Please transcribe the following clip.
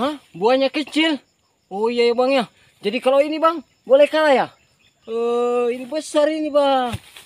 Hah? Buahnya kecil? Oh iya ya bang ya. Jadi kalau ini bang, boleh kalah ya? Eh, ini besar ini bang.